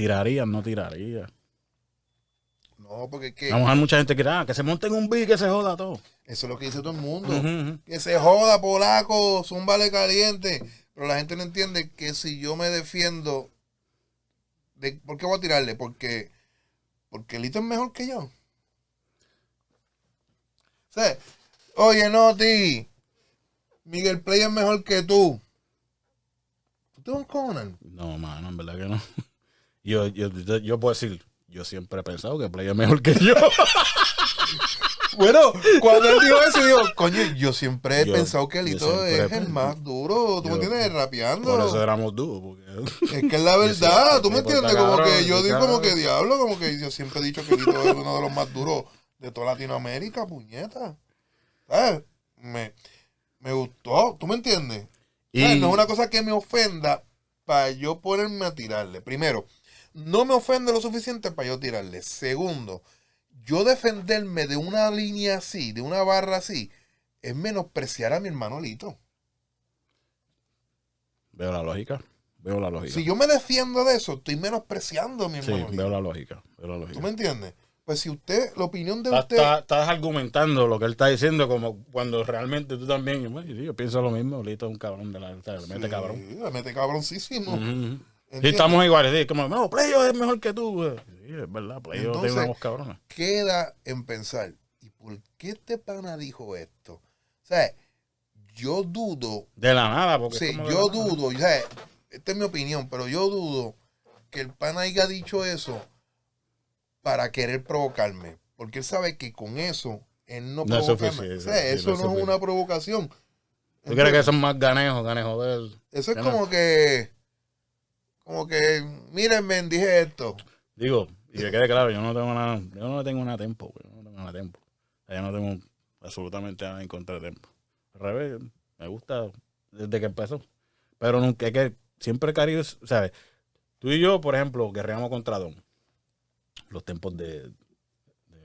Tiraría, no tiraría. No, porque es que. Vamos a mucha gente que ah, que se monte en un beat que se joda todo. Eso es lo que dice todo el mundo. Que se joda, polaco, vale caliente. Pero la gente no entiende que si yo me defiendo, de, ¿por qué voy a tirarle? Porque, porque Lito es mejor que yo. Oye, no, oye, Miguel Play es mejor que tú. ¿Tú eres un Conan? No, mano, en verdad que no. Yo, yo, yo puedo decir, yo siempre he pensado que Play es mejor que yo. Bueno, cuando él dijo eso, digo, coño, yo siempre he pensado que Lito es el más duro. ¿Tú me entiendes? Rapeando. Por eso éramos duro Es que es la verdad. ¿Tú me entiendes? Como que yo digo, como que diablo, como que yo siempre he dicho que Lito es uno de los más duros de toda Latinoamérica, puñeta. ¿Sabes? Me, me gustó. ¿Tú me entiendes? No es una cosa que me ofenda para yo ponerme a tirarle. Primero, no me ofende lo suficiente para yo tirarle. Segundo, yo defenderme de una línea así, de una barra así, es menospreciar a mi hermano Lito. Veo la lógica. Veo la lógica. Si yo me defiendo de eso, estoy menospreciando a mi hermano. Lito. Veo, la lógica, veo la lógica. ¿Tú me entiendes? Pues si usted, la opinión de usted. estás argumentando lo que él está diciendo, como cuando realmente tú también. Yo, pienso lo mismo. Lito es un cabrón de la. mete cabrón. Le mete cabroncísimo. Si estamos iguales. como, no, Playo es mejor que tú. Sí, es verdad, Playo tiene una cabrona. Queda en pensar, ¿y por qué este pana dijo esto? O sea, yo dudo. De la nada, porque. Sí, yo dudo, o sea, esta es mi opinión, pero yo dudo que el pana haya dicho eso para querer provocarme. Porque él sabe que con eso, él no, no provoca. Eso, o sea, eso no, es una provocación. ¿Tú crees que eso es más ganejo, ganejo de él? Eso es como que como que, me dije esto. Digo, y que quede claro, yo no tengo nada, yo no tengo nada tiempo yo no tengo nada tiempo Yo no tengo absolutamente nada en contra de tiempo Al revés, me gusta desde que empezó. Pero nunca es que siempre cariño ¿sabes? Tú y yo, por ejemplo, guerreamos contra Don. Los tiempos de,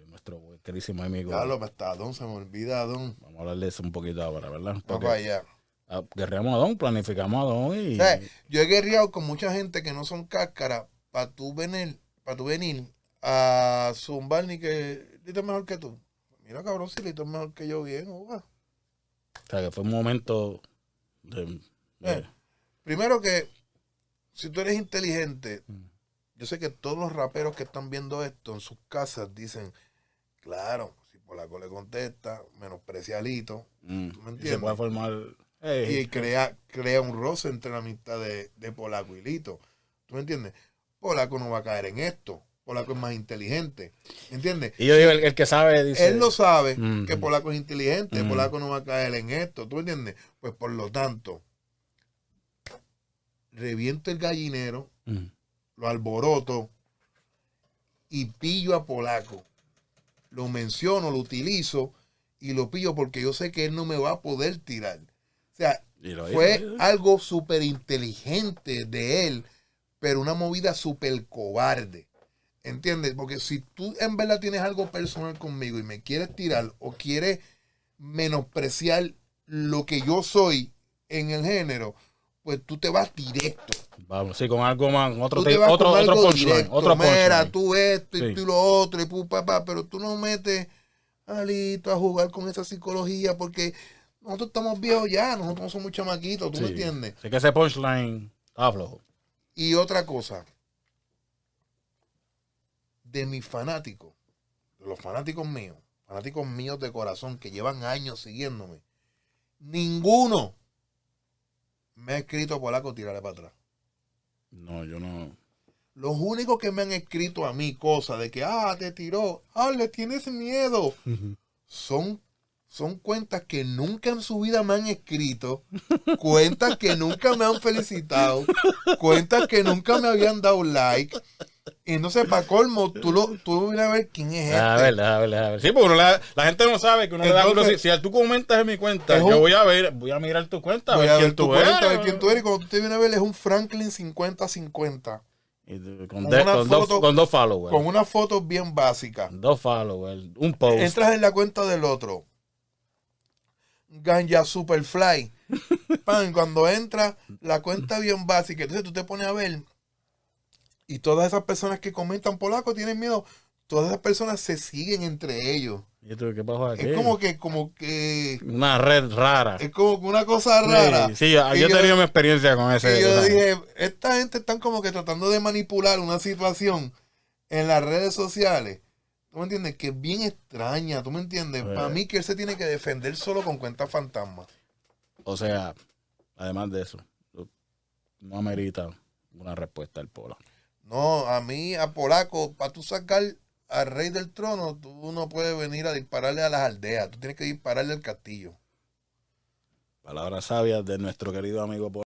nuestro querísimo amigo. Claro, está Don se me olvida, Don. Vamos a hablarles un poquito ahora, ¿verdad? vamos allá. Ah, guerreamos a Don, planificamos a Don. Y... yo he guerreado con mucha gente que no son cáscara para tú venir, tu venir a zumbar ni que Lito mejor que tú. Mira, cabrón, si Lito es mejor que yo, bien, O sea, que fue un momento de... Eh, primero que, si tú eres inteligente, mm. yo sé que todos los raperos que están viendo esto en sus casas dicen, claro, si Polaco le contesta, menosprecialito, mm. entiendes? se puede formar y crea, crea un roce entre la mitad de, Polaco y Lito. ¿Tú me entiendes? Polaco no va a caer en esto. Polaco es más inteligente. ¿Entiendes? Y yo digo, el, que sabe Él lo sabe mm. que Polaco es inteligente. Mm. Polaco no va a caer en esto. ¿Tú me entiendes? Pues por lo tanto, reviento el gallinero, mm. lo alboroto y pillo a Polaco. Lo menciono, lo utilizo y lo pillo porque yo sé que él no me va a poder tirar. O sea, fue algo súper inteligente de él, pero una movida súper cobarde. ¿Entiendes? Porque si tú en verdad tienes algo personal conmigo y me quieres tirar o quieres menospreciar lo que yo soy en el género, pues tú te vas directo. Vamos, sí, con algo más, otro, te, otro, con otra directo, otro tú esto y tú lo otro y pu, papá, pero tú no metes alito a jugar con esa psicología porque nosotros estamos viejos ya, nosotros somos chamaquitos, ¿tú me entiendes? Sé que ese punchline está flojo. Y otra cosa, de mis fanáticos, los fanáticos míos, fanáticos míos de corazón que llevan años siguiéndome, ninguno me ha escrito polaco tirarle para atrás. No, yo no. Los únicos que me han escrito a mí cosas de que, ah, te tiró, ah, le tienes miedo, son son cuentas que nunca en su vida me han escrito, cuentas que nunca me han felicitado, cuentas que nunca me habían dado like. Y no sé, para colmo, tú, vienes a ver quién es este. A ver, a ver, a ver. Sí, porque la, gente no sabe que uno da si, tú comentas en mi cuenta, yo voy a ver, voy a mirar tu cuenta, a ver, quién tú eres. A ver quién tú eres. Y cuando tú vienes a ver, es un Franklin 5050. Con, dos, con, dos, followers. Con una foto bien básica. Dos followers, un post. Entras en la cuenta del otro. Ganja Superfly. Pan, cuando entra la cuenta bien básica, entonces tú te pones a ver y todas esas personas que comentan polaco tienen miedo. Todas esas personas se siguen entre ellos. Es como que, como que. Una red rara. Es como que una cosa rara. Sí, yo, he tenido mi experiencia con ese. yo dije, esta gente están como que tratando de manipular una situación en las redes sociales ¿Tú me entiendes? Que es bien extraña, ¿tú me entiendes? a Para eh. mí que él se tiene que defender solo con cuenta fantasma O sea, además de eso, no amerita una respuesta del polaco. No, a mí, a polaco, para tú sacar al rey del trono, tú no puedes venir a dispararle a las aldeas, tú tienes que dispararle al castillo. Palabras sabias de nuestro querido amigo polaco.